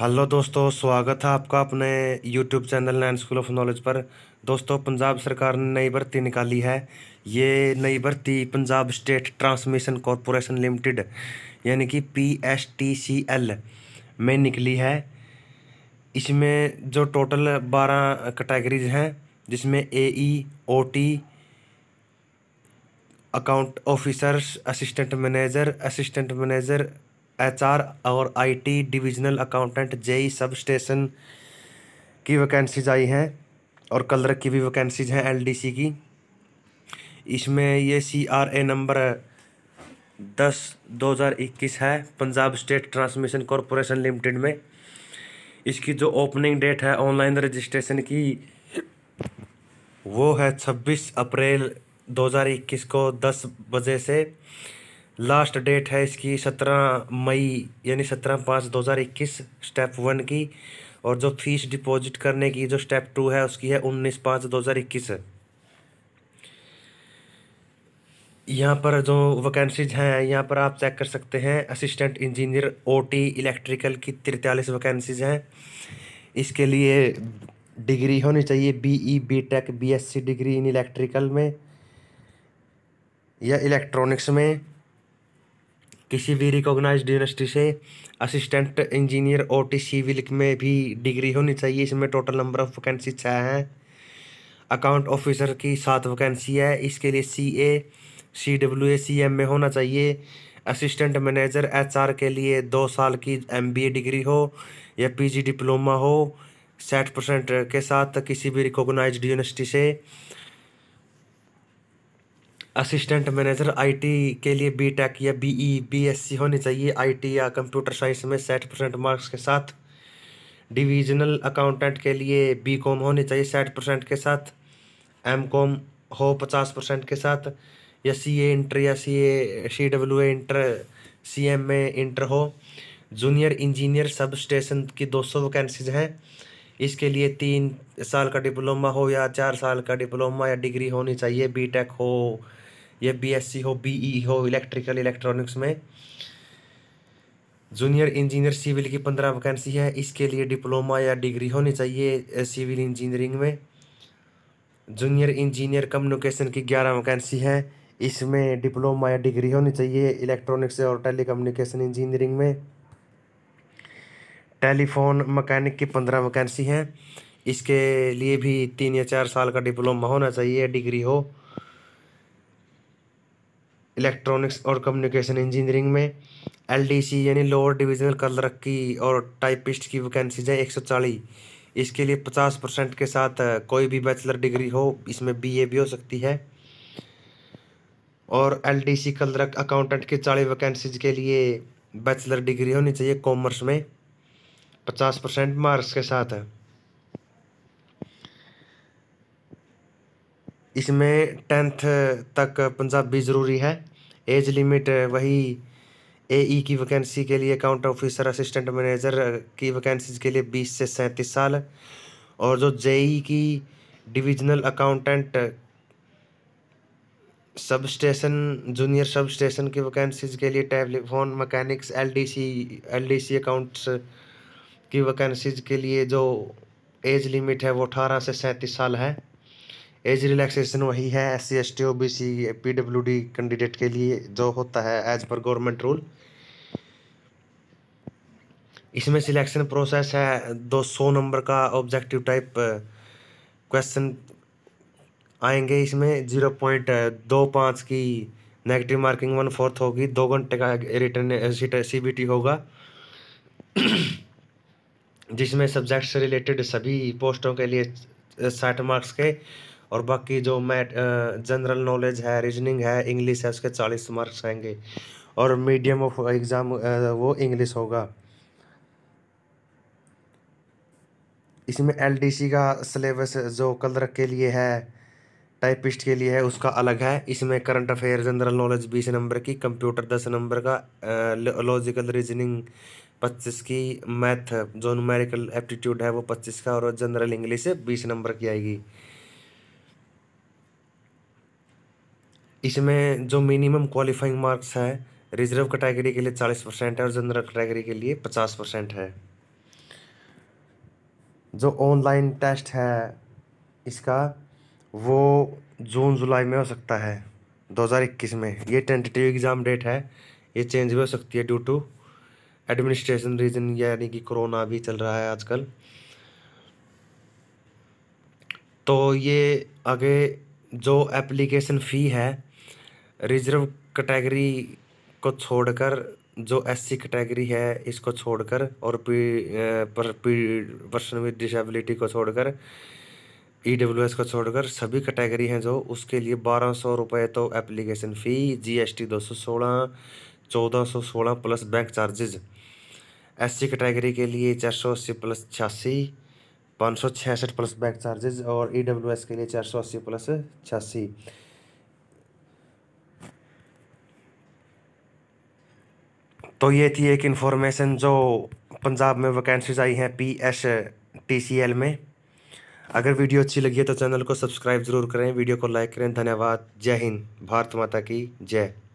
hello दोस्तों स्वागत है आपका अपने YouTube channel Nain school of knowledge पर दोस्तों पंजाब सरकार ने नई भर्ती निकाली है ये नई भर्ती Punjab state transmission corporation limited यानी कि P S T C L में निकली है इसमें जो टोटल बारह कैटेगरीज हैं जिसमें A E O T account officers assistant manager assistant manager HR और IT divisional accountant JE sub station की वैकेंसीज आई हैं और कलर की भी वैकेंसीज हैं एलडीसी की इसमें ये सी आर ए नंबर दस दो हज़ार इक्कीस है Punjab state transmission corporation limited में इसकी जो ओपनिंग डेट है ऑनलाइन रजिस्ट्रेशन की वो है छब्बीस अप्रैल दो हज़ार इक्कीस को दस बजे से लास्ट डेट है इसकी सत्रह मई यानी सत्रह पाँच दो हज़ार इक्कीस स्टेप वन की और जो फीस डिपॉजिट करने की जो स्टेप टू है उसकी है उन्नीस पाँच दो हज़ार इक्कीस यहाँ पर जो वैकेंसीज हैं यहाँ पर आप चेक कर सकते हैं असिस्टेंट इंजीनियर ओटी इलेक्ट्रिकल की तिरतालीस वैकेंसीज हैं इसके लिए डिग्री होनी चाहिए BE BTech BSc degree in electrical में या इलेक्ट्रॉनिक्स में किसी भी रिकॉग्नाइज यूनिवर्सिटी से assistant engineer O T civil में भी डिग्री होनी चाहिए इसमें टोटल नंबर ऑफ वैकेंसी छः हैं अकाउंट ऑफिसर की सात वैकेंसी है इसके लिए सी A C W A C M में होना चाहिए असिस्टेंट मैनेजर एच आर के लिए दो साल की एम बी ए डिग्री हो या पी जी डिप्लोमा हो साठ परसेंट के साथ किसी भी रिकॉग्नाइज यूनिवर्सिटी से असिस्टेंट मैनेजर आईटी के लिए बी टेक या बीई बीएससी e, होनी चाहिए आईटी या कंप्यूटर साइंस में साठ परसेंट मार्क्स के साथ डिवीजनल अकाउंटेंट के लिए बीकॉम होनी चाहिए साठ परसेंट के साथ एमकॉम हो पचास परसेंट के साथ या सी ए इंटर या C A C W A inter C M A inter हो जूनियर इंजीनियर सब स्टेशन की दो सौ वैकेंसीज हैं इसके लिए तीन साल का डिप्लोमा हो या चार साल का डिप्लोमा या डिग्री होनी चाहिए बी टेक हो या बीएससी हो बीई e e हो इलेक्ट्रिकल इलेक्ट्रॉनिक्स में जूनियर इंजीनियर सिविल की पंद्रह वैकेंसी है इसके लिए डिप्लोमा या डिग्री होनी चाहिए सिविल इंजीनियरिंग में जूनियर इंजीनियर कम्युनिकेशन की ग्यारह वैकेंसी है इसमें डिप्लोमा या डिग्री होनी चाहिए इलेक्ट्रॉनिक्स और कम्युनिकेशन इंजीनियरिंग में टेलीफोन मकैनिक की पंद्रह वैकेंसी हैं इसके लिए भी तीन या चार साल का डिप्लोमा होना चाहिए डिग्री हो इलेक्ट्रॉनिक्स और कम्युनिकेशन इंजीनियरिंग में एलडीसी यानी लोअर डिविजनल क्लर्क की और टाइपिस्ट की वैकेंसीज हैं एक सौ चालीस इसके लिए पचास परसेंट के साथ कोई भी बैचलर डिग्री हो इसमें बीए भी हो सकती है और L D C clerk accountant की चालीस वैकेंसीज के लिए बैचलर डिग्री होनी चाहिए कॉमर्स में पचास परसेंट मार्क्स के साथ है इसमें टेंथ तक पंजाबी ज़रूरी है एज लिमिट वही ए ई e की वैकेंसी के लिए अकाउंट ऑफिसर असिस्टेंट मैनेजर की वैकेंसीज़ के लिए बीस से सैंतीस साल और जो जेई e की divisional accountant sub station junior sub station की वैकेंसीज़ के लिए telephone mechanics LDC LDC accounts की वैकेंसीज़ के लिए जो एज लिमिट है वो अठारह से सैंतीस साल है एज रिलैक्सेशन वही है S C S T O B C P W D candidate के लिए जो होता है एज पर गवर्नमेंट रूल इसमें सिलेक्शन प्रोसेस है दो सौ नंबर का ऑब्जेक्टिव टाइप क्वेश्चन आएंगे इसमें जीरो पॉइंट uh, दो पाँच की नेगेटिव मार्किंग वन फोर्थ होगी दो घंटे का रिटर्न सी बी टी होगा जिसमें सब्जेक्ट से रिलेटेड सभी पोस्टों के लिए uh, साठ मार्क्स के और बाकी जो मैट जनरल नॉलेज है रीजनिंग है इंग्लिश है उसके चालीस मार्क्स आएंगे और मीडियम ऑफ एग्ज़ाम वो इंग्लिश होगा इसमें एलडीसी का सिलेबस जो कलर के लिए है टाइपिस्ट के लिए है उसका अलग है इसमें करंट अफेयर जनरल नॉलेज बीस नंबर की कंप्यूटर दस नंबर का लॉजिकल रीजनिंग पच्चीस की मैथ जो न्यूमेरिकल एप्टीट्यूड है वो पच्चीस का और जनरल इंग्लिश बीस नंबर की आएगी इसमें जो मिनिमम क्वालिफाइंग मार्क्स है रिजर्व कैटेगरी के लिए चालीस परसेंट है और जनरल कैटेगरी के लिए पचास परसेंट है जो ऑनलाइन टेस्ट है इसका वो जून जुलाई में हो सकता है 2021 में ये टेंटेटिव एग्ज़ाम डेट है ये चेंज भी हो सकती है ड्यू टू एडमिनिस्ट्रेशन रीज़न यानी कि कोरोना भी चल रहा है आजकल तो ये आगे जो एप्लीकेशन फ़ी है रिजर्व कैटेगरी को छोड़कर जो एससी कैटेगरी है इसको छोड़कर और पी पर पी पर्सन विद डिसेबिलिटी को छोड़कर ई डब्ल्यू एस को छोड़कर सभी कैटेगरी हैं जो उसके लिए बारह सौ रुपये तो application fee G S T दो सौ सोलह चौदह सौ सोलह plus bank charges S C category के लिए चार सौ अस्सी प्लस छियासी पाँच सौ छियासठ प्लस बैंक चार्जेज और ई डब्ल्यू एस के लिए चार सौ अस्सी प्लस छियासी तो ये थी एक इन्फॉर्मेशन जो पंजाब में वैकेंसीज आई हैं P S T C L में अगर वीडियो अच्छी लगी है तो चैनल को सब्सक्राइब जरूर करें वीडियो को लाइक करें धन्यवाद जय हिंद भारत माता की जय